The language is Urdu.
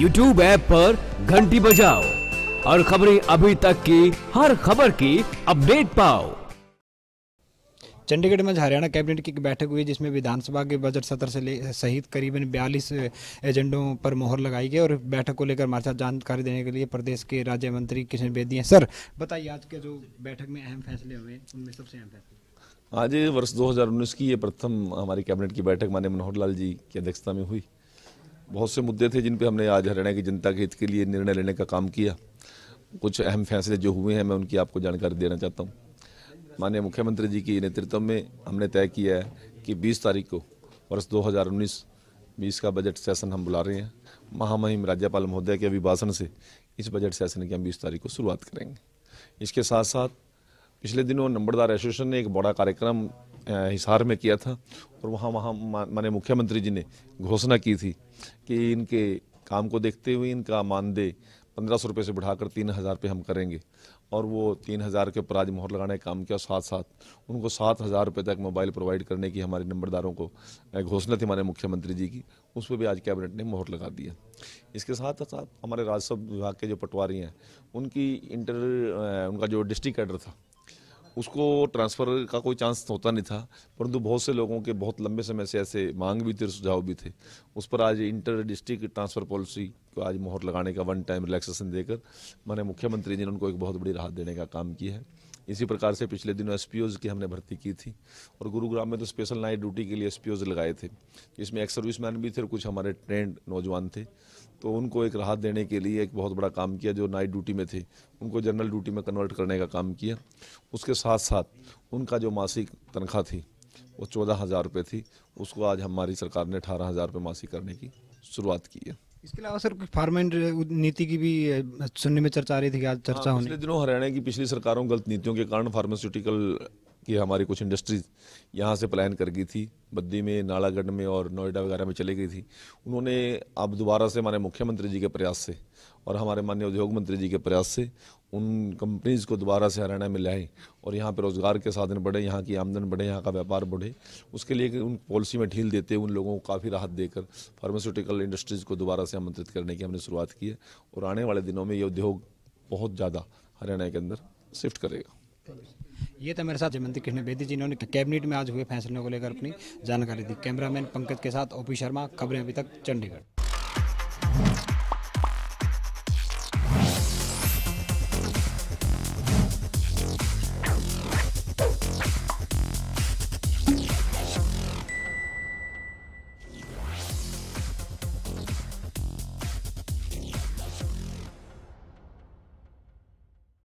یو ٹیوب ایپ پر گھنٹی بجاؤ اور ہر خبر کی اپڈیٹ پاؤ چنڈیگڑھ میں ایک بیٹھک ہوئی جس میں سب کے بجٹ سطح قریب بیالیس ایجنڈوں پر موہر لگائی گئی اور بیٹھک کو لے کر ہمارے ساتھ جانکاری دینے کے لیے پردیش کے سر بتائیے آج کے جو بیٹھک میں اہم فیصلے ہوئے سب سے آج وس دو ہزار ہماری منوہر لال جی کی بہت سے مدے تھے جن پہ ہم نے آج ہریانہ کی جنتا کے ہت کے لیے نرنے لینے کا کام کیا کچھ اہم فیصلے جو ہوئے ہیں میں ان کی آپ کو جانکاری دینا چاہتا ہوں مانیہ مکھیہ منتری جی کی نیتو میں ہم نے طے کیا ہے کہ بیس تاریخ کو ورس دو ہزار انیس بیس کا بجٹ سیشن ہم بلا رہے ہیں مہا مہم راجیہ پال مہویہ کے ابھی بھاشن سے اس بجٹ سیشن کی ہم بیس تاریخ کو شروعات کریں گے اس کے ساتھ ساتھ پچھلے دنوں نمبردار ایسوسیشن نے ایک بڑا کارکرم حصار میں کیا تھا اور وہاں وہاں مانے مکھیا منتری جی نے گھوشنا کی تھی کہ ان کے کام کو دیکھتے ہوئے ان کا ماندے پندرہ سو روپے سے بٹھا کر تین ہزار پہ ہم کریں گے اور وہ تین ہزار کے اوپر آج مہر لگانے کا کام کیا ساتھ ساتھ ان کو سات ہزار روپے تک موبائل پرووائڈ کرنے کی ہمارے نمبرداروں کو گھوشنا تھی ہمارے مکھیہ منتری جی کی اس پہ بھی آج کیبنٹ نے مہر لگا دیا اس کے ساتھ ساتھ ہمارے سب وباگ کے جو پٹواری ہیں ان کی انٹر ان کا جو ڈسٹرکٹ ایڈر تھا اس کو ٹرانسفر کا کوئی چانس ہوتا نہیں تھا پرنتو بہت سے لوگوں کے بہت لمبے سمے سے ایسے مانگ بھی تھے سجھاؤ بھی تھے اس پر آج انٹر ڈسٹرکٹ ٹرانسفر پالیسی کو آج مہر لگانے کا ون ٹائم ریلیکسیشن دے کر میں نے مکھیہ منتری جی ان کو ایک بہت بڑی راحت دینے کا کام کی ہے اسی پرکار سے پچھلے دنوں ایس پی اوز کی ہم نے بھرتی کی تھی اور گروگرام میں تو اسپیشل نائٹ ڈیوٹی کے لیے ایس پی اوز لگائے تھے اس میں ایک سروس مین بھی تھے اور کچھ ہمارے ٹرینڈ نوجوان تھے تو ان کو ایک راحت دینے کے لیے ایک بہت بڑا کام کیا جو نائٹ ڈیوٹی میں تھے ان کو جنرل ڈیوٹی میں کنورٹ کرنے کا کام کیا اس کے ساتھ ساتھ ان کا جو ماسک تنخواہ تھی وہ چودہ ہزار روپے تھی اس کو آج ہماری سرکار نے اٹھارہ ہزار روپے ماسک کرنے کی شروعات کی ہے اس کے علاوہ سر فارم نیتی کی بھی سننے میں چرچا آ رہی تھی ہاں، دنوں ہریانہ کی پچھلی سرکاروں غلط نیتیوں کے کہ ہماری کچھ انڈسٹریز یہاں سے پلان کر گئی تھی بدی میں نالا گڑھ میں اور نوئیڈا وغیرہ میں چلی گئی تھی انہوں نے اب دوبارہ سے ہمارے مکھیہ منتری جی کے پریاس سے اور ہمارے مانیہ ادیوگ منتری جی کے پریاس سے ان کمپنیز کو دوبارہ سے ہریانہ میں لائیں اور یہاں پہ روزگار کے سادھن بڑھے یہاں کی آمدن بڑھے یہاں کا ویاپار بڑھے اس کے لیے کہ ان پالیسی میں ڈھیل دیتے ان لوگوں کو کافی راحت دے کر فارماسیوٹیکل انڈسٹریز کو دوبارہ سے آمنترت کرنے کی ہم نے شروعات کی ہے اور آنے والے دنوں میں یہ ادھیوگ بہت زیادہ ہریانہ کے اندر شفٹ کرے گا یہ تھا میرے ساتھ جمنتی منتھ بیدی جی جنہوں نے کیبنیٹ میں آج ہوئے فیصلوں کو لے کر اپنی جانکاری دی کیمرامین پنکج کے ساتھ او پی شرما خبریں ابھی تک چنڈی گڑھ